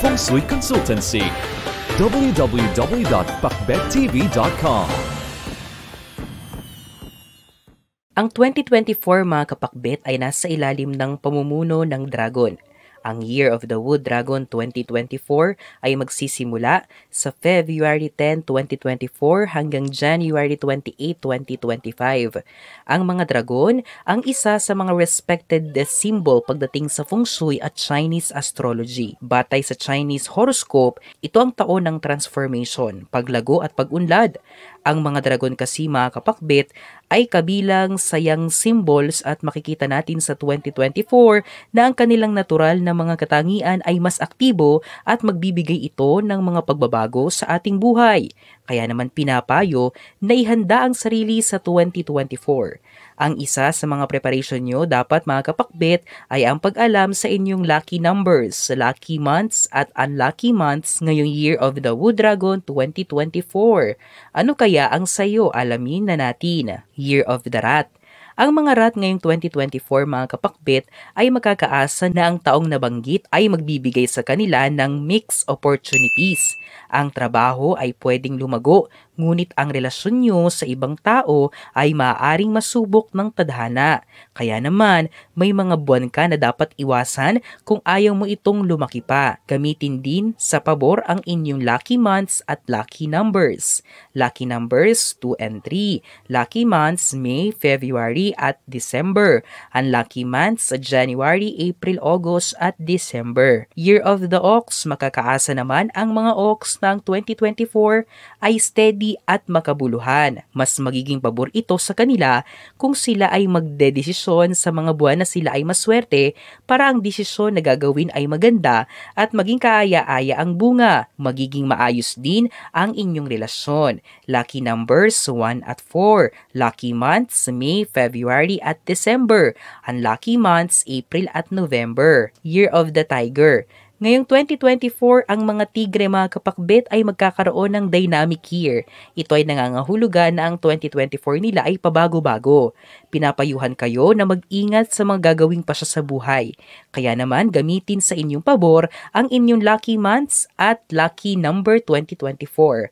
Feng Shui Consultancy. www.pakbektv.com Ang 2024 mga kapakbet ay nasa ilalim ng pamumuno ng dragon – ang Year of the Wood Dragon 2024 ay magsisimula sa February 10, 2024 hanggang January 28, 2025. Ang mga dragon ang isa sa mga respected symbol pagdating sa feng shui at Chinese astrology. Batay sa Chinese horoscope, ito ang taon ng transformation, paglago at pagunlad. Ang mga dragon kasi mga ay kabilang sayang symbols at makikita natin sa 2024 na ang kanilang natural na mga katangian ay mas aktibo at magbibigay ito ng mga pagbabago sa ating buhay. Kaya naman pinapayo na ihanda ang sarili sa 2024. Ang isa sa mga preparation nyo dapat mga kapakbit ay ang pag-alam sa inyong lucky numbers, lucky months at unlucky months ngayong Year of the Wood Dragon 2024. Ano kaya ang sayo? Alamin na natin. Year of the Rat. Ang mga rat ngayong 2024 mga kapakbit ay makakaasa na ang taong nabanggit ay magbibigay sa kanila ng mixed opportunities. Ang trabaho ay pwedeng lumago, ngunit ang relasyon nyo sa ibang tao ay maaaring masubok ng tadhana. Kaya naman, may mga buwan ka na dapat iwasan kung ayaw mo itong lumaki pa. Gamitin din sa pabor ang inyong lucky months at lucky numbers. Lucky numbers 2 and 3, lucky months May, February, at December. Unlucky months sa January, April, August at December. Year of the Ox, makakaasa naman ang mga Ox ng 2024 ay steady at makabuluhan. Mas magiging pabor ito sa kanila kung sila ay magdedesisyon sa mga buwan na sila ay maswerte para ang desisyon na gagawin ay maganda at maging kaaya-aya ang bunga. Magiging maayos din ang inyong relasyon. Lucky numbers 1 at 4. Lucky months May, February, February at December. Ang lucky months, April at November. Year of the Tiger. Ngayong 2024, ang mga tigre mga kapakbet ay magkakaroon ng dynamic year. Ito ay nangangahulugan na ang 2024 nila ay pabago-bago. Pinapayuhan kayo na mag-ingat sa mga gagawing pasya sa buhay. Kaya naman gamitin sa inyong pabor ang inyong lucky months at lucky number 2024.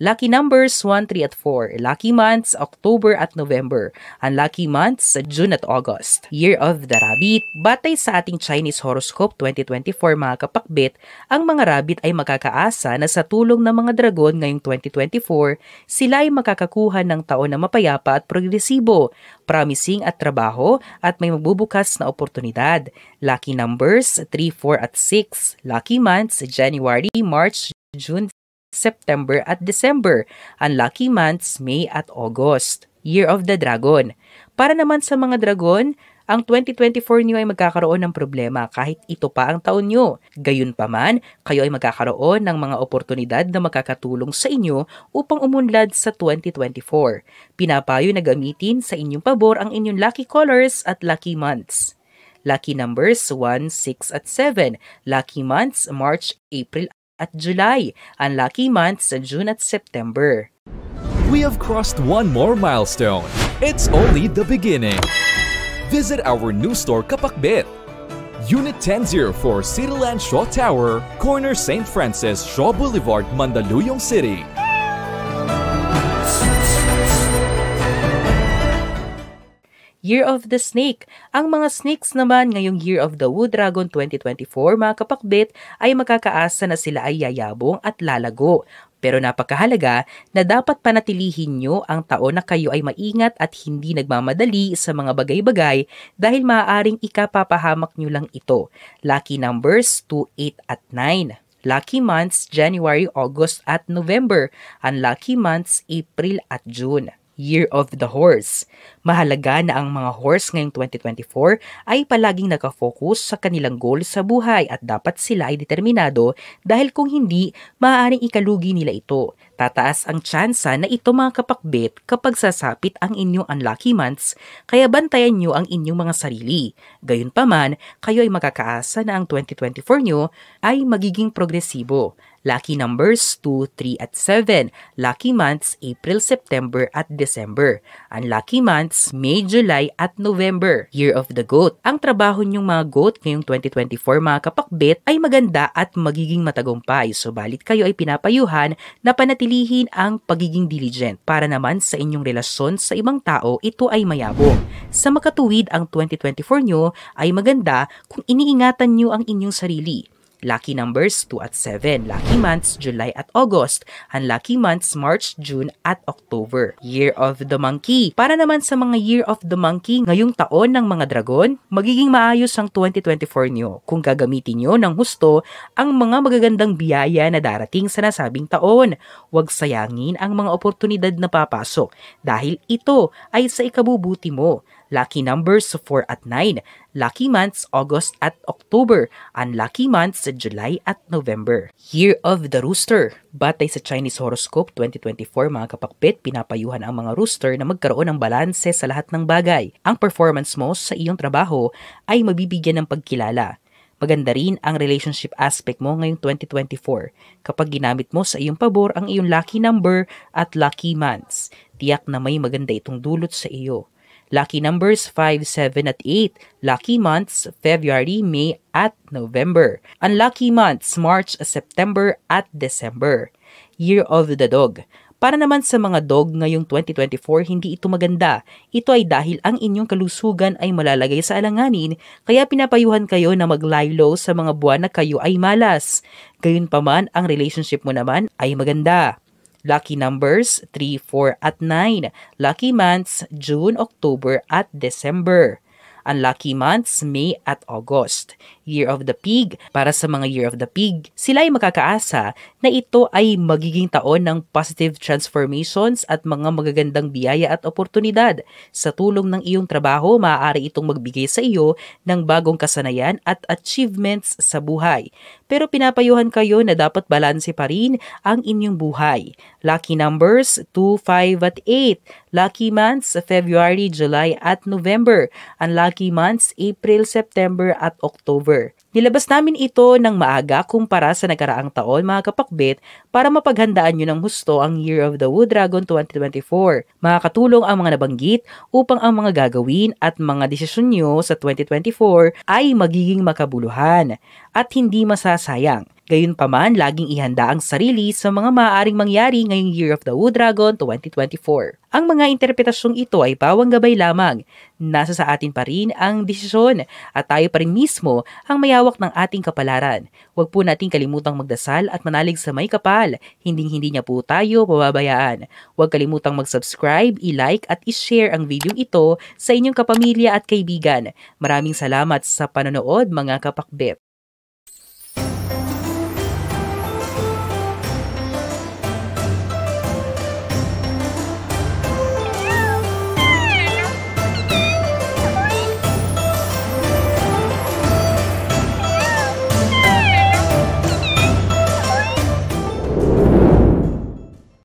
Lucky numbers 1, 3 at 4. Lucky months October at November. Unlucky months June at August. Year of the Rabbit. Batay sa ating Chinese horoscope 2024 mga kapakbit, ang mga rabbit ay makakaasa na sa tulong ng mga dragon ngayong 2024, sila ay makakakuha ng taon na mapayapa at progresibo, promising at trabaho at may magbubukas na oportunidad. Lucky numbers 3, 4 at 6. Lucky months January, March, June, September at December, unlucky months May at August, Year of the Dragon. Para naman sa mga dragon, ang 2024 niyo ay magkakaroon ng problema kahit ito pa ang taon niyo. Gayunpaman, kayo ay magkakaroon ng mga oportunidad na makakatulong sa inyo upang umunlad sa 2024. Pinapayo na gamitin sa inyong pabor ang inyong lucky colors at lucky months. Lucky numbers 1, 6 at 7. Lucky months March, April at July, ang lucky month sa June at September. We have crossed one more milestone. It's only the beginning. Visit our new store Kapakbit. Unit 1004 Cityland Shaw Tower, corner St. Francis Shaw Boulevard, Mandaluyong City. Year of the Snake. Ang mga snakes naman ngayong Year of the Wood Dragon 2024 mga kapakbit ay makakaasa na sila ay yayabong at lalago. Pero napakahalaga na dapat panatilihin nyo ang taon na kayo ay maingat at hindi nagmamadali sa mga bagay-bagay dahil maaaring ikapapahamak nyo lang ito. Lucky numbers 2, 8 at 9. Lucky months January, August at November. Unlucky months April at June. Year of the Horse. Mahalaga na ang mga horse ngayong 2024 ay palaging nakafocus sa kanilang goal sa buhay at dapat sila ay determinado dahil kung hindi, maaaring ikalugi nila ito. Tataas ang tsansa na ito mga kapakbit kapag sasapit ang inyong unlucky months, kaya bantayan nyo ang inyong mga sarili. Gayunpaman, kayo ay makakaasa na ang 2024 nyo ay magiging progresibo Lucky numbers 2, 3 at 7. Lucky months April, September at December. Unlucky months May, July at November. Year of the Goat. Ang trabaho niyong mga goat ngayong 2024 mga kapakbit ay maganda at magiging matagumpay. Subalit kayo ay pinapayuhan na panatilihin ang pagiging diligent para naman sa inyong relasyon sa ibang tao ito ay mayabong. Sa makatuwid ang 2024 nyo ay maganda kung iniingatan niyo ang inyong sarili Lucky numbers 2 at 7. Lucky months July at August. Unlucky months March, June at October. Year of the Monkey. Para naman sa mga Year of the Monkey ngayong taon ng mga dragon, magiging maayos ang 2024 nyo kung gagamitin nyo ng husto ang mga magagandang biyaya na darating sa nasabing taon. Huwag sayangin ang mga oportunidad na papasok dahil ito ay sa ikabubuti mo Lucky numbers 4 at 9. Lucky months August at October. Unlucky months July at November. Year of the Rooster. Batay sa Chinese Horoscope 2024 mga kapakpit, pinapayuhan ang mga rooster na magkaroon ng balanse sa lahat ng bagay. Ang performance mo sa iyong trabaho ay mabibigyan ng pagkilala. Maganda rin ang relationship aspect mo ngayong 2024 kapag ginamit mo sa iyong pabor ang iyong lucky number at lucky months. Tiyak na may maganda itong dulot sa iyo. Lucky numbers 5, 7 at 8. Lucky months February, May at November. Unlucky months March, September at December. Year of the Dog. Para naman sa mga dog ngayong 2024, hindi ito maganda. Ito ay dahil ang inyong kalusugan ay malalagay sa alanganin, kaya pinapayuhan kayo na mag-lie low sa mga buwan na kayo ay malas. Gayunpaman, ang relationship mo naman ay maganda. Lucky numbers 3, 4 at 9. Lucky months June, October at December. Ang lucky months, May at August. Year of the Pig, para sa mga Year of the Pig, sila ay makakaasa na ito ay magiging taon ng positive transformations at mga magagandang biyaya at oportunidad. Sa tulong ng iyong trabaho, maaari itong magbigay sa iyo ng bagong kasanayan at achievements sa buhay. Pero pinapayuhan kayo na dapat balanse pa rin ang inyong buhay. Lucky numbers 2, 5 at 8 Lucky months, February, July at November. Unlucky months, April, September at October. Nilabas namin ito ng maaga kumpara sa nagkaraang taon mga kapakbit para mapaghandaan nyo ng husto ang Year of the Wood Dragon 2024. Makakatulong ang mga nabanggit upang ang mga gagawin at mga desisyon nyo sa 2024 ay magiging makabuluhan at hindi masasayang. Gayunpaman, laging ihanda ang sarili sa mga maaaring mangyari ngayong Year of the Wood Dragon 2024. Ang mga interpretasyong ito ay bawang gabay lamang. Nasa sa atin pa rin ang desisyon at tayo pa rin mismo ang mayawak ng ating kapalaran. Huwag po natin kalimutang magdasal at manalig sa may kapal. Hinding-hindi niya po tayo pababayaan. Huwag kalimutang mag-subscribe, i-like at i-share ang video ito sa inyong kapamilya at kaibigan. Maraming salamat sa panonood mga kapakbet.